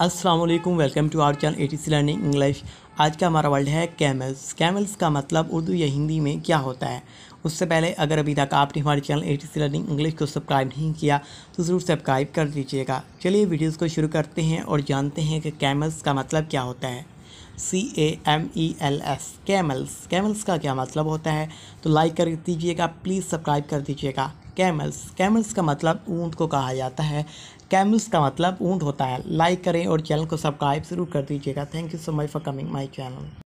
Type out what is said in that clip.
अस्सलाम वालेकुम welcome to our channel A T C learning English आज का हमारा वर्ड है कैमल्स कैमल्स का मतलब उर्दू या हिंदी में क्या होता है उससे पहले अगर अभी तक आपने हमारे channel A T C learning English को सब्सक्राइब नहीं किया तो ज़रूर सब्सक्राइब कर दीजिएगा चलिए वीडियोज़ को शुरू करते हैं और जानते हैं कि कैमल्स का मतलब क्या होता है C A M E L S camels camels का क्या मतलब होता है तो लाइक कर दीजिएगा प्लीज़ सब्सक्राइब कर दीजिएगा कैमल्स कैमल्स का मतलब ऊंट को कहा जाता है कैमल्स का मतलब ऊंट होता है लाइक करें और चैनल को सब्सक्राइब जरूर कर दीजिएगा thank you so much for coming my channel